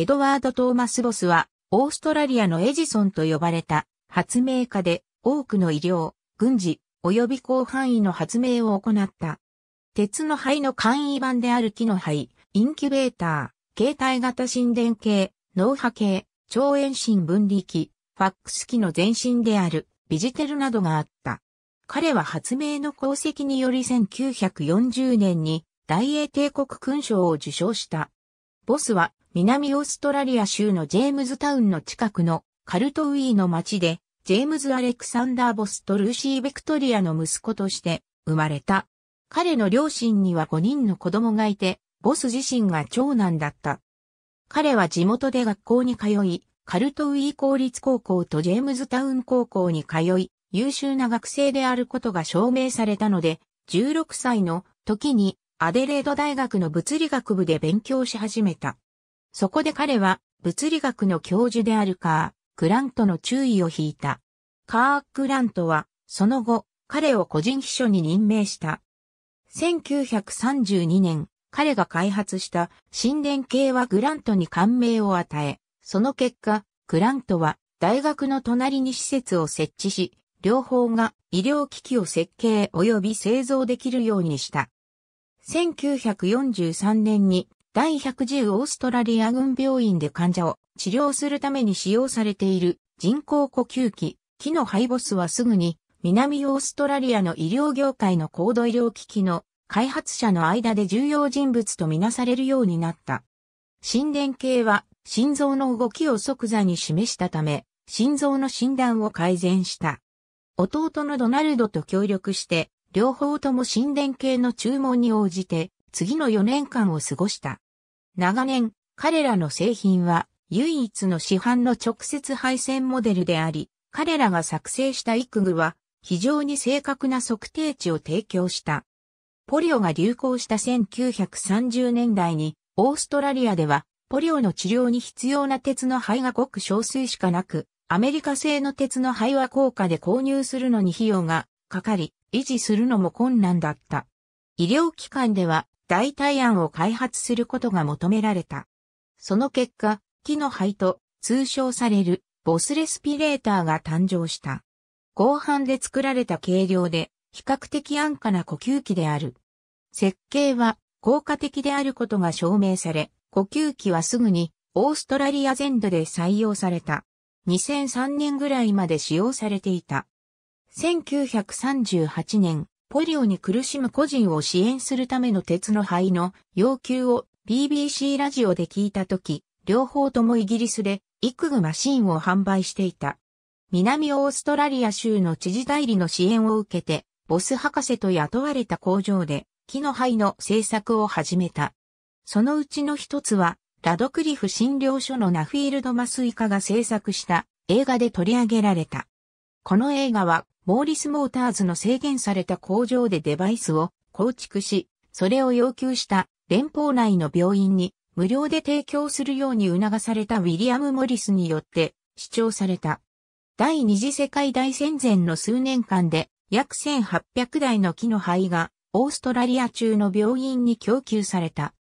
エドワード・トーマス・ボスは、オーストラリアのエジソンと呼ばれた発明家で多くの医療、軍事、及び広範囲の発明を行った。鉄の肺の簡易版である木の肺、インキュベーター、携帯型心電計、脳波計、超遠心分離機、ファックス機の前身であるビジテルなどがあった。彼は発明の功績により1940年に大英帝国勲章を受章した。ボスは南オーストラリア州のジェームズタウンの近くのカルトウィーの町で、ジェームズ・アレクサンダー・ボスとルーシー・ベクトリアの息子として生まれた。彼の両親には5人の子供がいて、ボス自身が長男だった。彼は地元で学校に通い、カルトウィー公立高校とジェームズタウン高校に通い、優秀な学生であることが証明されたので、16歳の時にアデレード大学の物理学部で勉強し始めた。そこで彼は物理学の教授であるカー・グラントの注意を引いた。カー・グラントは、その後、彼を個人秘書に任命した。1932年、彼が開発した神殿系はグラントに感銘を与え、その結果、グラントは大学の隣に施設を設置し、両方が医療機器を設計及び製造できるようにした。1943年に第110オーストラリア軍病院で患者を治療するために使用されている人工呼吸器、木のハイボスはすぐに南オーストラリアの医療業界の高度医療機器の開発者の間で重要人物とみなされるようになった。心電計は心臓の動きを即座に示したため、心臓の診断を改善した。弟のドナルドと協力して両方とも神殿系の注文に応じて、次の4年間を過ごした。長年、彼らの製品は、唯一の市販の直接配線モデルであり、彼らが作成した育具は、非常に正確な測定値を提供した。ポリオが流行した1930年代に、オーストラリアでは、ポリオの治療に必要な鉄の灰がごく少数しかなく、アメリカ製の鉄の灰は高価で購入するのに費用がかかり、維持するのも困難だった。医療機関では代替案を開発することが求められた。その結果、木の灰と通称されるボスレスピレーターが誕生した。後半で作られた軽量で比較的安価な呼吸器である。設計は効果的であることが証明され、呼吸器はすぐにオーストラリア全土で採用された。2003年ぐらいまで使用されていた。1938年、ポリオに苦しむ個人を支援するための鉄の灰の要求を BBC ラジオで聞いたとき、両方ともイギリスで幾具マシンを販売していた。南オーストラリア州の知事代理の支援を受けて、ボス博士と雇われた工場で木の灰の製作を始めた。そのうちの一つは、ラドクリフ診療所のナフィールド・マスイカが製作した映画で取り上げられた。この映画は、モーリス・モーターズの制限された工場でデバイスを構築し、それを要求した連邦内の病院に無料で提供するように促されたウィリアム・モリスによって主張された。第二次世界大戦前の数年間で約1800台の木の灰がオーストラリア中の病院に供給された。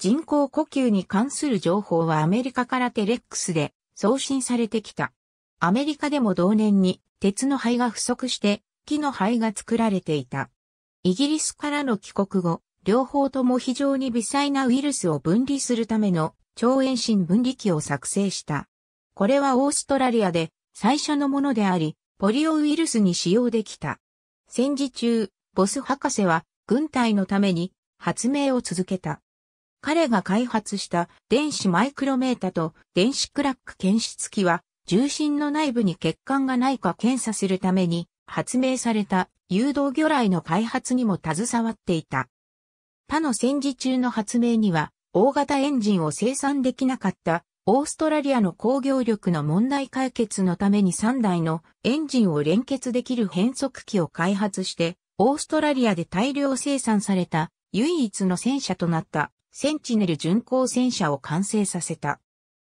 人工呼吸に関する情報はアメリカからテレックスで送信されてきた。アメリカでも同年に鉄の灰が不足して木の灰が作られていた。イギリスからの帰国後、両方とも非常に微細なウイルスを分離するための超遠心分離器を作成した。これはオーストラリアで最初のものであり、ポリオウイルスに使用できた。戦時中、ボス博士は軍隊のために発明を続けた。彼が開発した電子マイクロメータと電子クラック検出器は重心の内部に欠陥がないか検査するために発明された誘導魚雷の開発にも携わっていた。他の戦時中の発明には大型エンジンを生産できなかったオーストラリアの工業力の問題解決のために3台のエンジンを連結できる変速機を開発してオーストラリアで大量生産された唯一の戦車となったセンチネル巡航戦車を完成させた。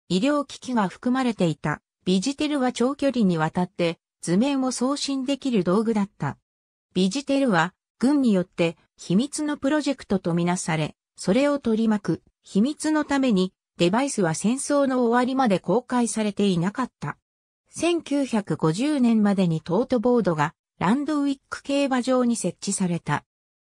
医療機器が含まれていた。ビジテルは長距離にわたって図面を送信できる道具だった。ビジテルは軍によって秘密のプロジェクトとみなされ、それを取り巻く秘密のためにデバイスは戦争の終わりまで公開されていなかった。1950年までにトートボードがランドウィック競馬場に設置された。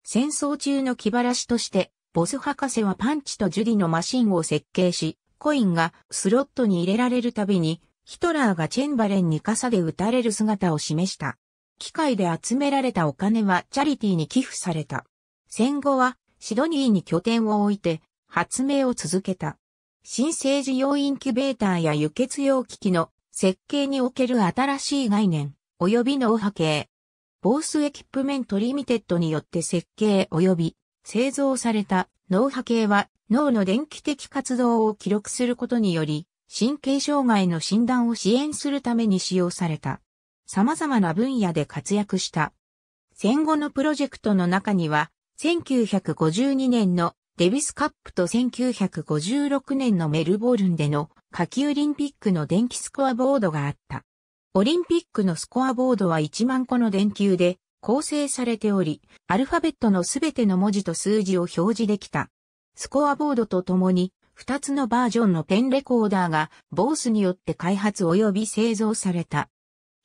戦争中の気晴らしとしてボス博士はパンチとジュディのマシンを設計し、コインがスロットに入れられるたびにヒトラーがチェンバレンに傘で撃たれる姿を示した。機械で集められたお金はチャリティに寄付された。戦後はシドニーに拠点を置いて発明を続けた。新生児用インキュベーターや輸血用機器の設計における新しい概念、及び脳波形。ボースエキプメントリミテッドによって設計及び製造された脳波形は脳の電気的活動を記録することにより神経障害の診断を支援するために使用された。様々な分野で活躍した。戦後のプロジェクトの中には、1952年のデビスカップと1956年のメルボルンでの下級オリンピックの電気スコアボードがあった。オリンピックのスコアボードは1万個の電球で構成されており、アルファベットのすべての文字と数字を表示できた。スコアボードとともに2つのバージョンのペンレコーダーが、ボースによって開発及び製造された。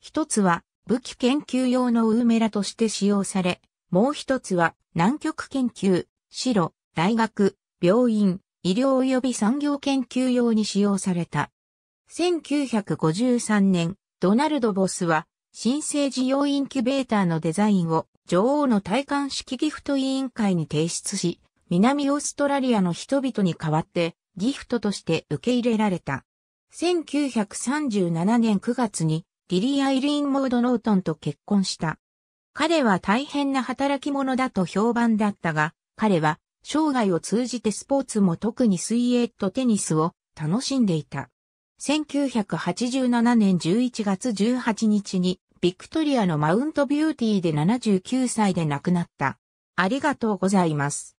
一つは、武器研究用のウーメラとして使用され、もう一つは、南極研究、白、大学、病院、医療及び産業研究用に使用された。1953年、ドナルド・ボスは、新生児用インキュベーターのデザインを女王の戴冠式ギフト委員会に提出し、南オーストラリアの人々に代わってギフトとして受け入れられた。1937年9月にリリー・アイリーン・モード・ノートンと結婚した。彼は大変な働き者だと評判だったが、彼は生涯を通じてスポーツも特に水泳とテニスを楽しんでいた。1987年11月18日にビクトリアのマウントビューティーで79歳で亡くなった。ありがとうございます。